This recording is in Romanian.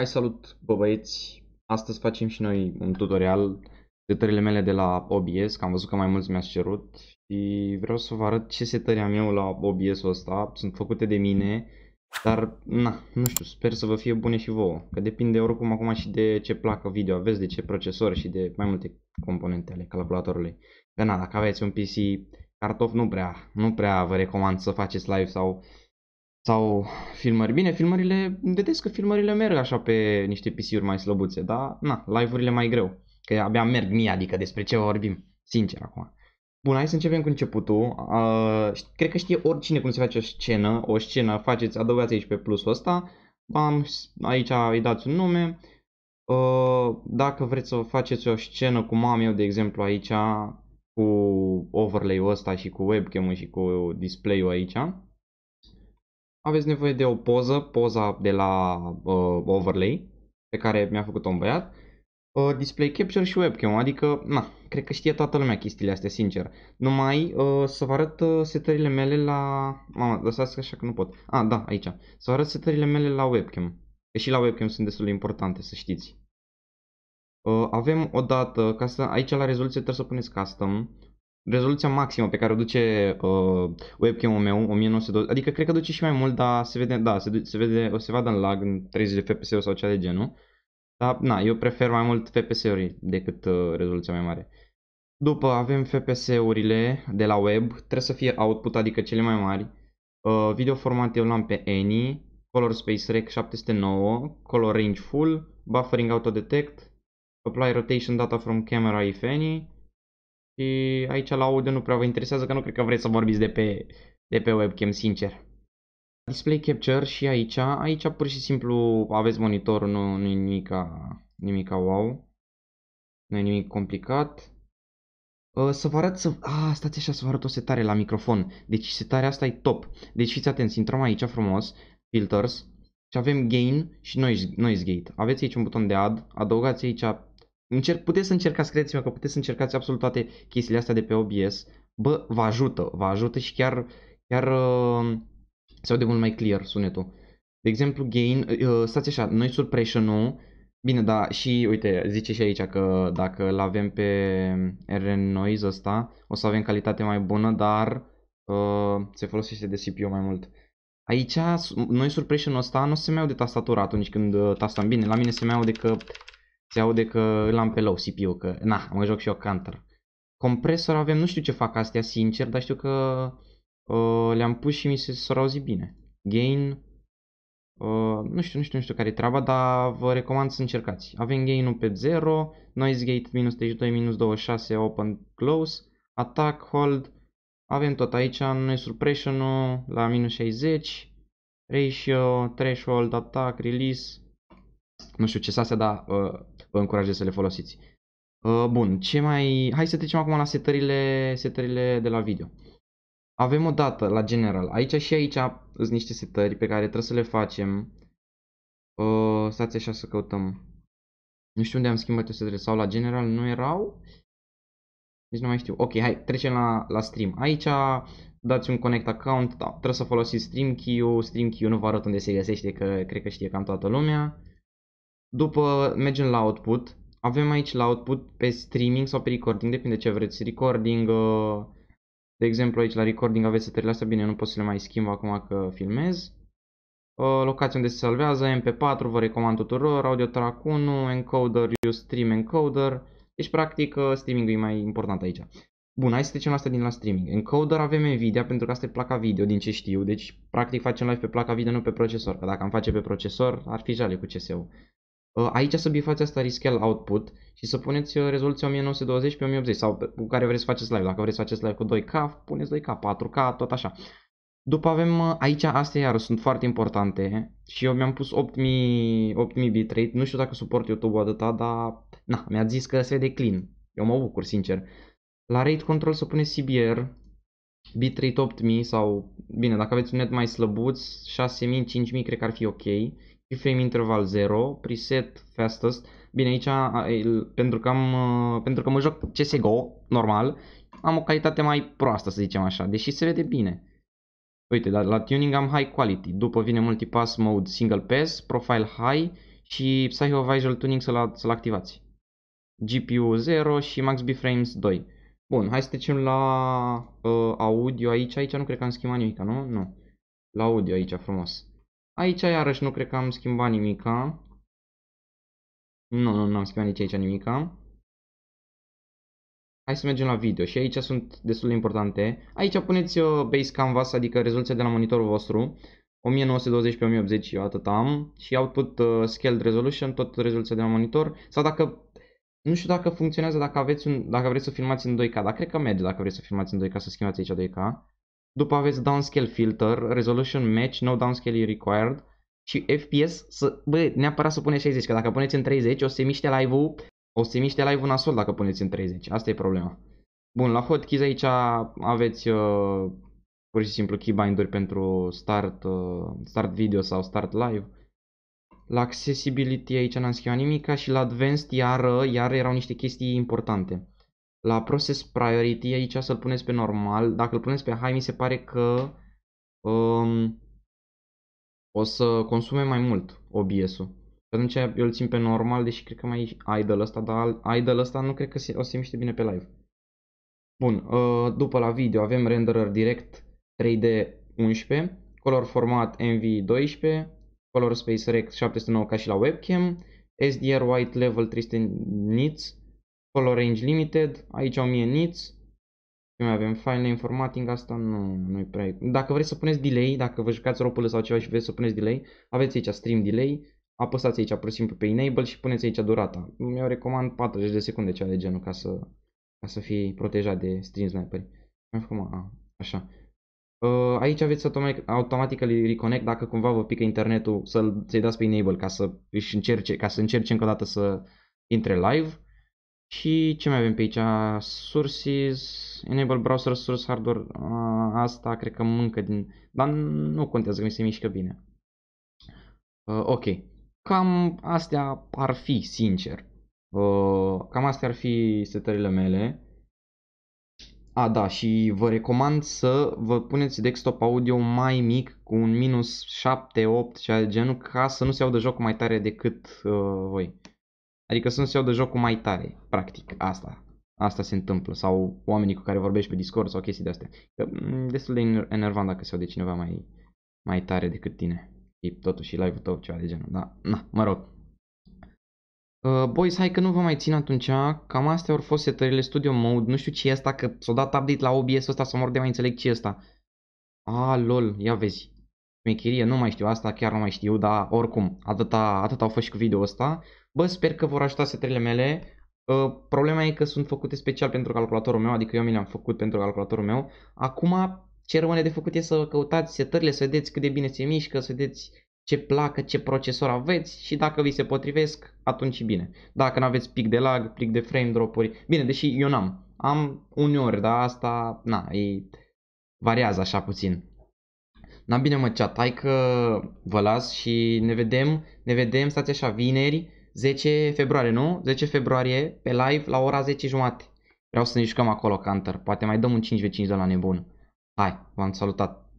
Hai salut, bă băieți! Astăzi facem și noi un tutorial de tările mele de la OBS, că am văzut că mai mulți mi-ați cerut și vreau să vă arăt ce setări am eu la OBS-ul ăsta. Sunt făcute de mine, dar na, nu știu, sper să vă fie bune și vouă, că depinde oricum acum și de ce placă video aveți, de ce procesor și de mai multe componente ale calculatorului. Că na, dacă aveți un PC cartof, nu prea, nu prea vă recomand să faceți live sau sau filmări. Bine, filmările, vedeți că filmările merg așa pe niște PC-uri mai slăbuțe, dar na, live-urile mai greu. Că abia merg mie, adică despre ce vorbim, sincer acum. Bun, hai să începem cu începutul. Uh, cred că știe oricine cum se face o scenă. O scenă faceți, adăugați aici pe plusul ăsta. Bam, aici îi dați un nume. Uh, dacă vreți să faceți o scenă cum am eu, de exemplu, aici, cu overlay-ul ăsta și cu webcam-ul și cu display-ul aici, aveți nevoie de o poză, poza de la uh, overlay pe care mi-a făcut-o un băiat, uh, display capture și webcam, adică, na, cred că știe toată lumea chestiile astea, sincer. Numai uh, să vă arăt uh, setările mele la... Mama, lăsați așa că nu pot. Ah, da, aici. Să vă arăt setările mele la webcam. Că și la webcam sunt destul de importante, să știți. Uh, avem o dată, ca să, aici la rezoluție trebuie să puneți custom, rezoluția maximă pe care o duce uh, webcam-ul meu, 1920, adică cred că duce și mai mult, dar se vede, da, se, se vede, o se vadă în lag în 30 de fps sau cea de genul. Dar, na, eu prefer mai mult FPS-uri decât uh, rezoluția mai mare. După avem FPS-urile de la web, trebuie să fie output, adică cele mai mari. Uh, format eu l-am pe Any, Color Space Rec 709, Color Range Full, Buffering Auto Detect, Apply Rotation Data from Camera if any, și aici la audio nu prea vă interesează că nu cred că vreți să vorbiți de pe, de pe webcam, sincer. Display Capture și aici, aici pur și simplu aveți monitorul, nu, nu e nimica, nimica wow. Nu e nimic complicat. Uh, să vă arăt să... A, ah, stați așa, să vă arăt o setare la microfon. Deci setarea asta e top. Deci fiți atenți, intrăm aici frumos, filters, și avem gain și noise, noise gate. Aveți aici un buton de add, adăugați aici Încerc, puteți să încercați, credeți-mă că puteți să încercați absolut toate chestiile astea de pe OBS. Bă, vă ajută, vă ajută și chiar, chiar uh, se aude mult mai clear sunetul. De exemplu, gain, uh, uh, stați așa, noi suppression-ul, bine, da, și uite, zice și aici că dacă îl avem pe RN Noise ăsta, o să avem calitate mai bună, dar uh, se folosește de CPU mai mult. Aici, noi suppression-ul ăsta nu se mai aude tastatura atunci când uh, tastăm tastam bine, la mine se mai aude că se aude că îl am pe low CPU, că na, mă joc și eu counter. Compresor avem, nu știu ce fac astea sincer, dar știu că uh, le-am pus și mi se s auzi bine. Gain, Uh, nu știu, nu știu, nu știu care e treaba, dar vă recomand să încercați. Avem gain-ul pe 0, noise gate minus 32, minus 26, open, close, attack, hold, avem tot aici, noise suppression la minus 60, ratio, threshold, attack, release, nu știu ce s-a dar uh, vă încurajez să le folosiți. Uh, bun, ce mai... Hai să trecem acum la setările, setările de la video. Avem o dată la general. Aici și aici sunt niște setări pe care trebuie să le facem. Uh, stați așa să căutăm. Nu știu unde am schimbat o setările sau la general nu erau. Deci nu mai știu. Ok, hai, trecem la, la stream. Aici dați un connect account, da, trebuie să folosiți stream key-ul. Stream key-ul nu vă arăt unde se găsește, că cred că știe cam toată lumea. După mergem la output, avem aici la output pe streaming sau pe recording, depinde ce vreți. Recording, uh, de exemplu aici la recording aveți setările astea, bine nu pot să le mai schimb acum că filmez. Uh, locația unde se salvează, MP4 vă recomand tuturor, Audio Track 1, Encoder, stream Encoder. Deci practic uh, streaming-ul e mai important aici. Bun, hai să trecem la asta din la streaming. Encoder avem Nvidia pentru că asta e placa video din ce știu, deci practic facem live pe placa video, nu pe procesor, că dacă am face pe procesor ar fi jale cu CSU. Ă, aici să bifați asta rescale output și să puneți ă, rezoluția 1920 pe 1080 sau cu care vreți să faceți live. Dacă vreți să faceți live cu 2K, puneți 2K, 4K, tot așa. După avem, ă, aici astea iar sunt foarte importante și eu mi-am pus 8000, 8000 bitrate, nu știu dacă suport YouTube-ul atâta, dar na, mi-a zis că se vede clean, eu mă bucur sincer. La rate control să puneți CBR, bitrate 8000 sau, bine, dacă aveți un net mai slăbuț, 6000, 5000 cred că ar fi ok, keyframe interval 0, preset fastest. Bine, aici pentru că, am, uh, pentru că mă joc CSGO, normal, am o calitate mai proastă, să zicem așa, deși se vede bine. Uite, la, la tuning am high quality, după vine multipass mode single pass, profile high și Psycho Visual Tuning să-l să activați. GPU 0 și max b frames 2. Bun, hai să trecem la uh, audio aici. Aici nu cred că am schimbat nimic, nu? Nu. La audio aici, frumos. Aici iarăși nu cred că am schimbat nimica. Nu, nu, nu am schimbat nici aici nimica. Hai să mergem la video și aici sunt destul de importante. Aici puneți uh, base canvas, adică rezoluția de la monitorul vostru. 1920 pe 1080 eu atât am și output uh, scaled resolution, tot rezoluția de la monitor sau dacă nu știu dacă funcționează dacă aveți un, dacă vreți să filmați în 2K, dar cred că merge dacă vreți să filmați în 2K, să schimbați aici 2K. După aveți downscale filter, resolution match, no downscaling required și FPS, să, bă, neapărat să puneți 60, că dacă puneți în 30 o să se miște live-ul, o să se miște live-ul nasol dacă puneți în 30, asta e problema. Bun, la hotkeys aici aveți uh, pur și simplu keybind-uri pentru start, uh, start video sau start live. La accessibility aici n-am schimbat nimic și la advanced iar, iar erau niște chestii importante la Process Priority, aici să-l puneți pe normal. Dacă îl puneți pe High, mi se pare că um, o să consume mai mult OBS-ul. Atunci eu îl țin pe normal, deși cred că mai e idle ăsta, dar idle ăsta nu cred că se, o să miște bine pe live. Bun, uh, după la video avem renderer direct 3D 11, color format NV 12, color space rect 709 ca și la webcam, SDR white level 300 nits, Color range limited, aici 1000 nits. Ce mai avem? File name formatting, asta nu, nu e prea... Dacă vreți să puneți delay, dacă vă jucați ropul sau ceva și vreți să puneți delay, aveți aici stream delay, apăsați aici pur și simplu pe enable și puneți aici durata. Eu recomand 40 de secunde ceva de genul ca să, ca să fie protejat de stream sniper. Mai făcut, a, așa. Uh, aici aveți automatic, automatic reconnect dacă cumva vă pică internetul să i să dați pe enable ca să își încerce, ca să încerce încă o dată să intre live. Și ce mai avem pe aici? Sources, Enable Browser Source Hardware, asta cred că mâncă din... Dar nu contează că mi se mișcă bine. ok, cam astea ar fi, sincer. cam astea ar fi setările mele. A, da, și vă recomand să vă puneți desktop audio mai mic, cu un minus 7, 8, și genul, ca să nu se audă jocul mai tare decât uh, voi. Adică sunt se iau de jocul mai tare, practic, asta. Asta se întâmplă. Sau oamenii cu care vorbești pe Discord sau chestii de astea. Că mm, destul de enervant dacă se iau de cineva mai, mai tare decât tine. E totuși live-ul tău ceva de genul. Da, na, mă rog. Uh, boys, hai că nu vă mai țin atunci, cam astea au fost setările Studio Mode, nu știu ce e asta, că s-a dat update la OBS ăsta, să mor de mai înțeleg ce e asta. A, ah, lol, ia vezi șmecherie, nu mai știu asta, chiar nu mai știu, dar oricum, atâta, atâta au fost și cu video ăsta. Bă, sper că vor ajuta setările mele. Ă, problema e că sunt făcute special pentru calculatorul meu, adică eu mi le-am făcut pentru calculatorul meu. Acum, ce rămâne de făcut e să căutați setările, să vedeți cât de bine se mișcă, să vedeți ce placă, ce procesor aveți și dacă vi se potrivesc, atunci bine. Dacă nu aveți pic de lag, pic de frame drop-uri, bine, deși eu n-am. Am uneori, dar asta, na, e, variază așa puțin. Na bine mă chat, hai că vă las și ne vedem, ne vedem, stați așa, vineri, 10 februarie, nu? 10 februarie, pe live, la ora 10 jumate. Vreau să ne jucăm acolo, Counter, poate mai dăm un 5v5 de la nebun. Hai, v-am salutat!